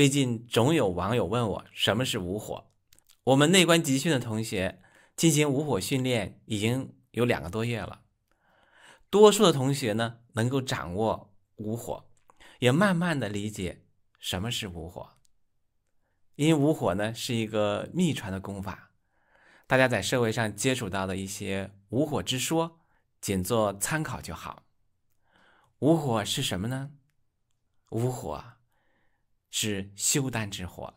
最近总有网友问我什么是无火。我们内观集训的同学进行无火训练已经有两个多月了，多数的同学呢能够掌握无火，也慢慢的理解什么是无火。因无火呢是一个秘传的功法，大家在社会上接触到的一些无火之说，仅做参考就好。无火是什么呢？无火。是修丹之火，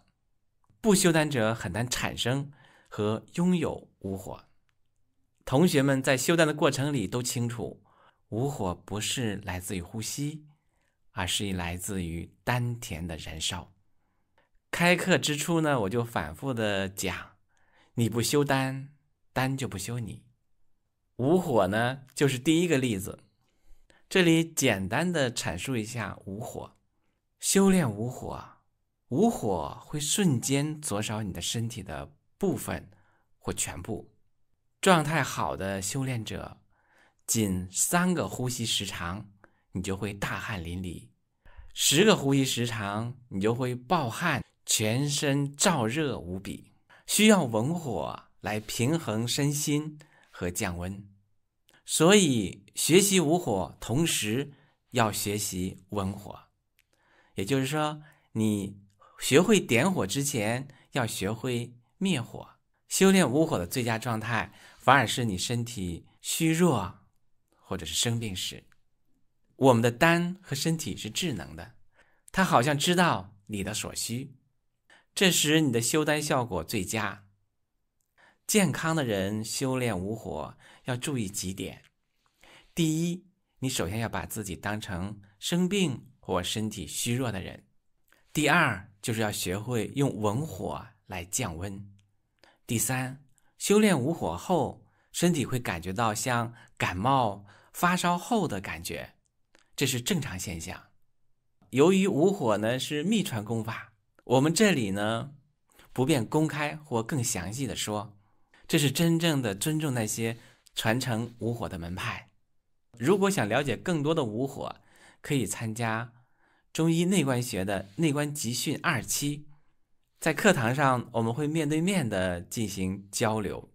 不修丹者很难产生和拥有无火。同学们在修丹的过程里都清楚，无火不是来自于呼吸，而是来自于丹田的燃烧。开课之初呢，我就反复的讲，你不修丹，丹就不修你。无火呢，就是第一个例子。这里简单的阐述一下无火。修炼无火，无火会瞬间灼烧你的身体的部分或全部。状态好的修炼者，仅三个呼吸时长，你就会大汗淋漓；十个呼吸时长，你就会暴汗，全身燥热无比，需要文火来平衡身心和降温。所以，学习无火，同时要学习温火。也就是说，你学会点火之前，要学会灭火。修炼无火的最佳状态，反而是你身体虚弱或者是生病时。我们的丹和身体是智能的，它好像知道你的所需，这时你的修丹效果最佳。健康的人修炼无火要注意几点：第一，你首先要把自己当成生病。或身体虚弱的人，第二就是要学会用文火来降温。第三，修炼无火后，身体会感觉到像感冒发烧后的感觉，这是正常现象。由于无火呢是秘传功法，我们这里呢不便公开或更详细的说，这是真正的尊重那些传承无火的门派。如果想了解更多的无火，可以参加。中医内关学的内关集训二期，在课堂上我们会面对面的进行交流。